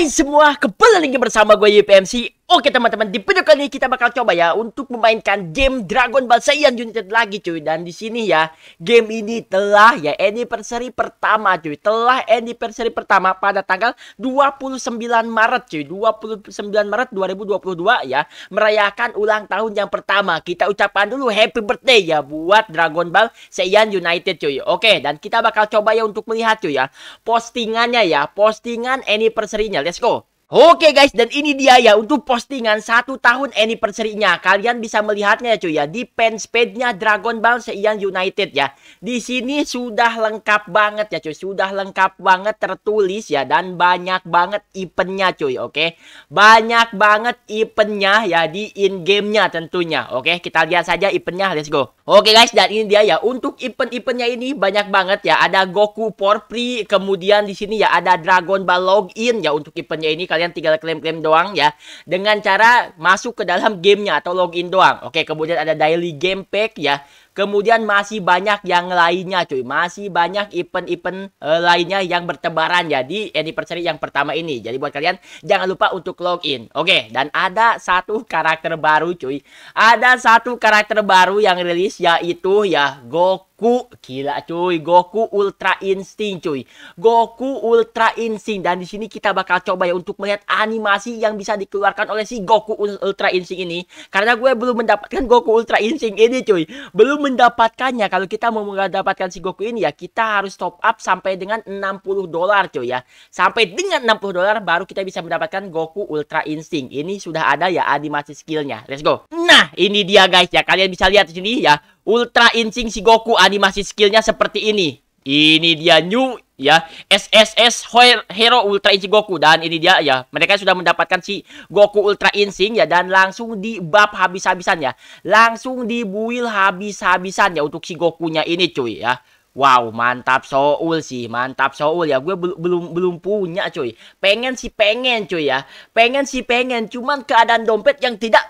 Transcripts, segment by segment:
Hai semua, kembali lagi bersama gue YPMC Oke teman-teman, di video kali ini kita bakal coba ya untuk memainkan game Dragon Ball Saiyan United lagi cuy. Dan di sini ya, game ini telah ya anniversary pertama cuy. Telah anniversary pertama pada tanggal 29 Maret cuy. 29 Maret 2022 ya, merayakan ulang tahun yang pertama. Kita ucapkan dulu happy birthday ya buat Dragon Ball Saiyan United cuy. Oke, dan kita bakal coba ya untuk melihat cuy ya postingannya ya, postingan anniversary-nya. Let's go. Oke guys, dan ini dia ya untuk postingan satu tahun anniversary-nya. Kalian bisa melihatnya ya cuy ya di fanspage-nya Dragon Ball Seiyan United ya. Di sini sudah lengkap banget ya cuy, sudah lengkap banget tertulis ya dan banyak banget eventnya cuy, oke. Banyak banget eventnya ya di in game-nya tentunya. Oke, kita lihat saja eventnya, let's go. Oke guys, dan ini dia ya. Untuk event-eventnya ini banyak banget ya. Ada Goku for free, kemudian di sini ya ada Dragon Ball login ya untuk eventnya ini kalian tinggal klaim-klaim doang ya. Dengan cara masuk ke dalam gamenya atau login doang. Oke, kemudian ada daily game pack ya. Kemudian masih banyak yang lainnya cuy. Masih banyak event-event uh, lainnya yang bertebaran Jadi anniversary yang pertama ini. Jadi buat kalian jangan lupa untuk login. Oke, dan ada satu karakter baru cuy. Ada satu karakter baru yang rilis yaitu ya Goku Goku, gila cuy, Goku Ultra Instinct cuy. Goku Ultra Instinct dan di sini kita bakal coba ya untuk melihat animasi yang bisa dikeluarkan oleh si Goku Ultra Instinct ini karena gue belum mendapatkan Goku Ultra Instinct ini cuy. Belum mendapatkannya. Kalau kita mau mendapatkan si Goku ini ya kita harus top up sampai dengan 60 dolar cuy ya. Sampai dengan 60 dolar baru kita bisa mendapatkan Goku Ultra Instinct. Ini sudah ada ya animasi skillnya. Let's go. Nah, ini dia guys ya. Kalian bisa lihat di sini ya. Ultra Incing si Goku animasi skillnya seperti ini. Ini dia new ya SSS Hero Ultra Incing Goku dan ini dia ya mereka sudah mendapatkan si Goku Ultra Incing ya dan langsung di bab habis-habisan ya langsung dibuil habis-habisan ya untuk si Gokunya ini cuy ya Wow, mantap Soul sih, mantap Soul ya. Gue bel belum belum punya cuy. Pengen sih pengen cuy ya. Pengen sih pengen, cuman keadaan dompet yang tidak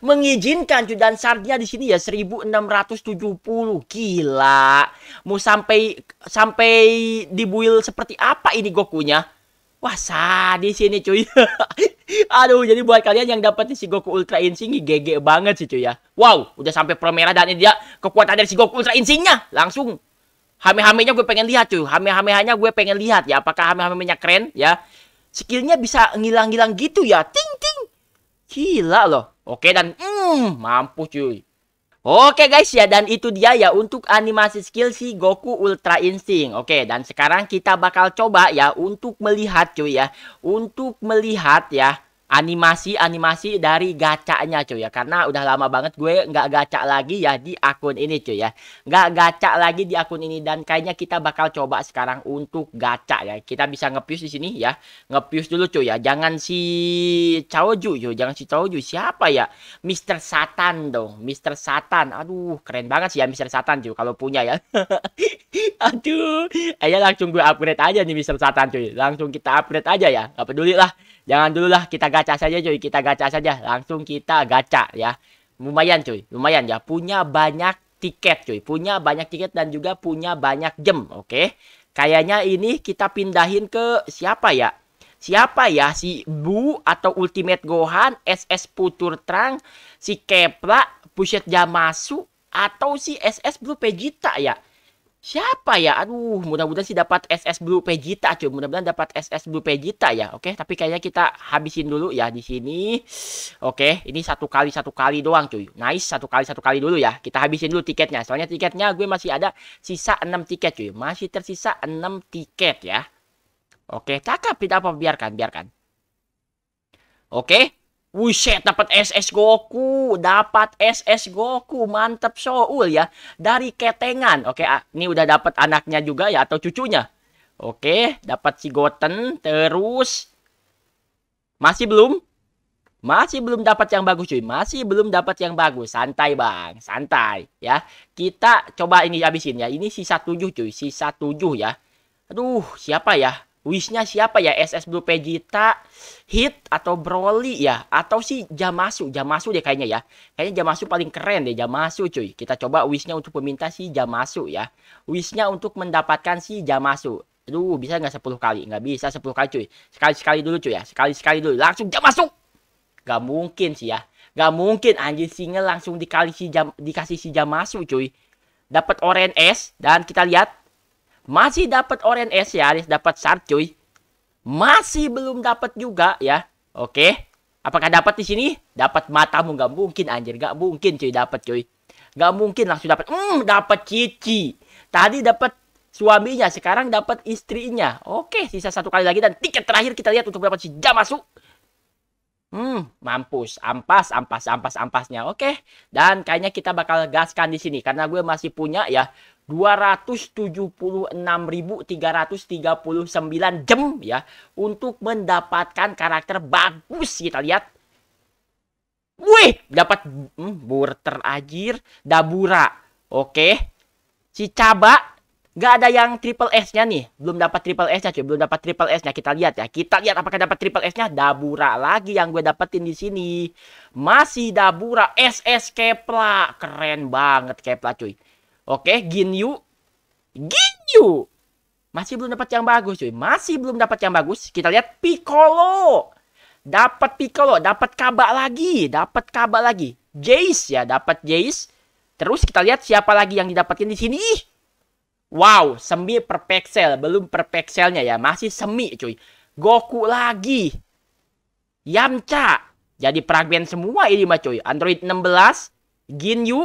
mengizinkan cuy dan sardia di sini ya 1670 gila mau sampai sampai dibuil seperti apa ini Gokunya Wah sadis ini cuy Aduh jadi buat kalian yang dapat si Goku Ultra insing GG banget sih cuy ya Wow udah sampai permerah dan ini dia kekuatan dari si Goku Ultra insingnya Langsung Hame-hamenya gue pengen lihat cuy Hame-hamenya gue pengen lihat ya Apakah hame-hamenya keren ya Skillnya bisa ngilang-ngilang gitu ya Ting ting Gila loh Oke dan mm, mampu cuy. Oke guys ya dan itu dia ya untuk animasi skill si Goku Ultra Instinct. Oke dan sekarang kita bakal coba ya untuk melihat cuy ya. Untuk melihat ya animasi-animasi dari gacanya cuy ya karena udah lama banget gue nggak gacak lagi ya di akun ini cuy ya nggak gacak lagi di akun ini dan kayaknya kita bakal coba sekarang untuk gacak ya kita bisa ngepius di sini ya ngepius dulu cuy ya jangan si cowju yo jangan si cowju siapa ya Mister Satan dong Mister Satan aduh keren banget sih ya Mister Satan cuy kalau punya ya Aduh, eh, ayo ya, langsung gue upgrade aja nih Mister Satan cuy. Langsung kita upgrade aja ya. Gak peduli lah. Jangan dulu lah kita gacha saja cuy. Kita gacha saja. Langsung kita gacha ya. Lumayan cuy. Lumayan ya. Punya banyak tiket cuy. Punya banyak tiket dan juga punya banyak jam. Oke. Okay? Kayaknya ini kita pindahin ke siapa ya? Siapa ya? Si Bu atau Ultimate Gohan, SS Putur Trang, si Kepla, Puset Jamasu, atau si SS Blue Vegeta ya? Siapa ya? Aduh, mudah-mudahan sih dapat SS Blue Vegeta, cuy. Mudah-mudahan dapat SS Blue Vegeta ya. Oke, tapi kayaknya kita habisin dulu ya di sini. Oke, ini satu kali satu kali doang, cuy. Nice, satu kali satu kali dulu ya. Kita habisin dulu tiketnya. Soalnya tiketnya gue masih ada sisa 6 tiket, cuy. Masih tersisa 6 tiket ya. Oke, cakap Tidak apa biarkan, biarkan. Oke, Wuset dapat SS Goku, dapat SS Goku, mantap Soul ya. Dari ketengan. Oke, ah, ini udah dapat anaknya juga ya atau cucunya. Oke, dapat si Goten terus masih belum? Masih belum dapat yang bagus cuy, masih belum dapat yang bagus. Santai, Bang. Santai ya. Kita coba ini habisin ya. Ini sisa 7 cuy, sisa 7 ya. Aduh, siapa ya? Wishnya siapa ya? SS Blue Vegeta, Hit atau Broly ya? Atau si Jamasu, Jamasu deh kayaknya ya. Kayaknya Jamasu paling keren deh, Jamasu cuy. Kita coba wishnya untuk meminta si Jamasu ya. Wishnya untuk mendapatkan si Jamasu. Aduh, bisa nggak 10 kali? Nggak bisa 10 kali cuy. Sekali-sekali dulu cuy ya. Sekali-sekali dulu. Langsung Jamasu! Nggak mungkin sih ya. Nggak mungkin anjing single langsung dikali si jam, dikasih si Jamasu cuy. Dapat orange S dan kita lihat masih dapat orange S ya, harus dapat Sharp cuy. Masih belum dapat juga ya. Oke. Apakah dapat di sini? Dapat matamu nggak mungkin anjir, nggak mungkin cuy dapat cuy. Nggak mungkin langsung dapat. Hmm, dapat Cici. Tadi dapat suaminya, sekarang dapat istrinya. Oke, sisa satu kali lagi dan tiket terakhir kita lihat untuk dapat si masuk Hmm, mampus, ampas, ampas, ampas, ampasnya. Oke. Okay. Dan kayaknya kita bakal gaskan di sini karena gue masih punya ya 276.339 jam ya untuk mendapatkan karakter bagus kita lihat. Wih, dapat hmm, burter ajir Dabura. Oke. Si Caba nggak ada yang triple S-nya nih. Belum dapat triple S-nya, cuy. Belum dapat triple S-nya. Kita lihat ya. Kita lihat apakah dapat triple S-nya. Dabura lagi yang gue dapetin di sini. Masih Dabura SS Kepla. Keren banget Kepla, cuy. Oke, Ginyu. Ginyu. Masih belum dapat yang bagus, cuy. Masih belum dapat yang bagus. Kita lihat Piccolo. Dapat Piccolo, dapat Kaba lagi, dapat Kaba lagi. Jace ya, dapat Jace. Terus kita lihat siapa lagi yang didapatkan di sini. Wow, semi per belum per ya, masih semi cuy. Goku lagi. Yamcha. Jadi fragmen semua ini mah cuy. Android 16, Ginyu,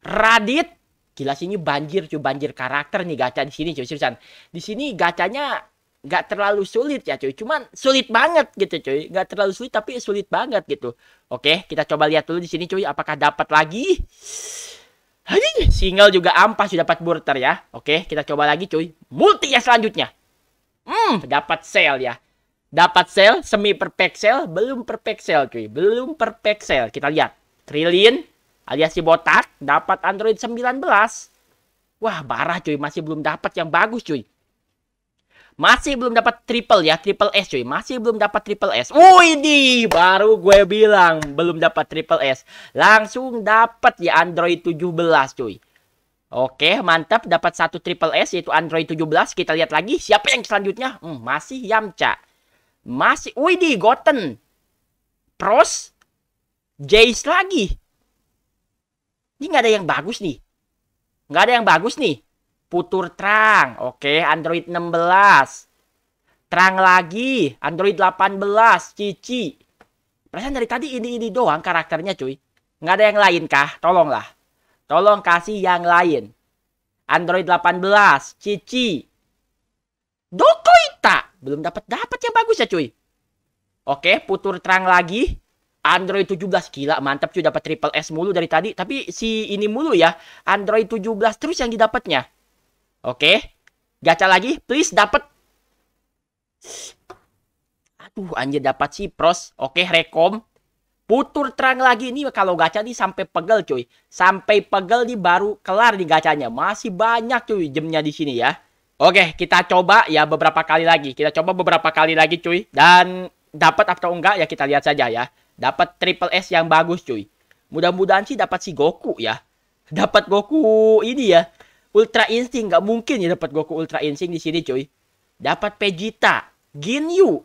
Radit, Gila ini banjir cuy, banjir karakter nih gacha di sini cuy, seriusan. Di sini gacanya nggak terlalu sulit ya cuy, cuman sulit banget gitu cuy. Nggak terlalu sulit tapi sulit banget gitu. Oke, kita coba lihat dulu di sini cuy apakah dapat lagi. Hadi, single juga ampas sudah dapat burter ya. Oke, kita coba lagi cuy. Multi ya selanjutnya. Hmm, dapat sale ya. Dapat sale, semi perfect sale, belum perfect sale cuy. Belum perfect sale. Kita lihat. Trillion, alias si botak dapat Android 19. Wah, barah cuy, masih belum dapat yang bagus cuy. Masih belum dapat triple ya, triple S cuy. Masih belum dapat triple S. Wih, di baru gue bilang belum dapat triple S. Langsung dapat ya Android 17 cuy. Oke, mantap dapat satu triple S yaitu Android 17. Kita lihat lagi siapa yang selanjutnya? Hmm, masih Yamcha. Masih wih di Goten. Pros Jace lagi. Ini nggak ada yang bagus nih. Nggak ada yang bagus nih. Putur terang. Oke, Android 16. Terang lagi. Android 18. Cici. Perasaan dari tadi ini-ini doang karakternya cuy. Nggak ada yang lain kah? Tolonglah. Tolong kasih yang lain. Android 18. Cici. Dokoita. Belum dapat dapat yang bagus ya cuy. Oke, putur terang lagi. Android 17 gila mantap cuy dapat triple S mulu dari tadi tapi si ini mulu ya Android 17 terus yang didapatnya oke okay. gacha lagi please dapat aduh anjir dapat si pros oke okay, rekom putur terang lagi ini kalau gacha nih sampai pegel cuy sampai pegel di baru kelar di gacanya masih banyak cuy jamnya di sini ya Oke, okay, kita coba ya beberapa kali lagi. Kita coba beberapa kali lagi, cuy. Dan dapat atau enggak ya kita lihat saja ya. Dapat triple S yang bagus cuy. Mudah-mudahan sih dapat si Goku ya. Dapat Goku ini ya. Ultra Instinct nggak mungkin ya dapat Goku Ultra Instinct di sini cuy. Dapat Vegeta, Ginyu,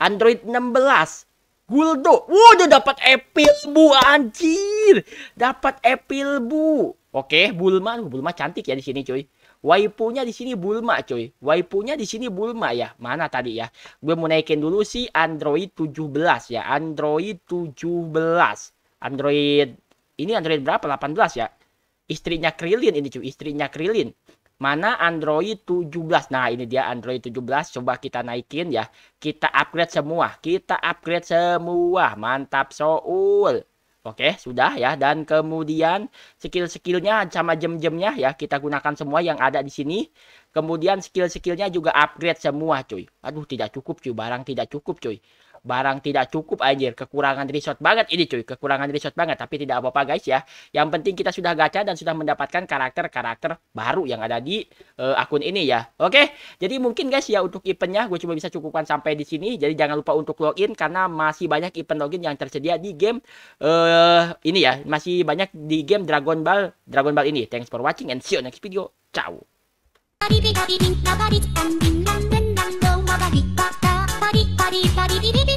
Android 16, Guldo. Wuh, udah dapat Epilbu anjir. Dapat Epilbu. Oke, Bulma, Bulma cantik ya di sini cuy. Waipunya di sini Bulma coy. Waipunya di sini Bulma ya. Mana tadi ya? Gue mau naikin dulu sih Android 17 ya. Android 17. Android ini Android berapa? 18 ya. Istrinya Krillin ini cuy, istrinya Krillin. Mana Android 17? Nah, ini dia Android 17. Coba kita naikin ya. Kita upgrade semua. Kita upgrade semua. Mantap Soul. Oke, sudah ya. Dan kemudian skill-skillnya sama jam-jamnya ya kita gunakan semua yang ada di sini. Kemudian skill-skillnya juga upgrade semua cuy. Aduh, tidak cukup cuy. Barang tidak cukup cuy barang tidak cukup anjir kekurangan resort banget ini cuy kekurangan resort banget tapi tidak apa-apa guys ya yang penting kita sudah gacha dan sudah mendapatkan karakter-karakter baru yang ada di uh, akun ini ya oke jadi mungkin guys ya untuk eventnya gue cuma bisa cukupkan sampai di sini jadi jangan lupa untuk login karena masih banyak event login yang tersedia di game uh, ini ya masih banyak di game Dragon Ball Dragon Ball ini thanks for watching and see you next video ciao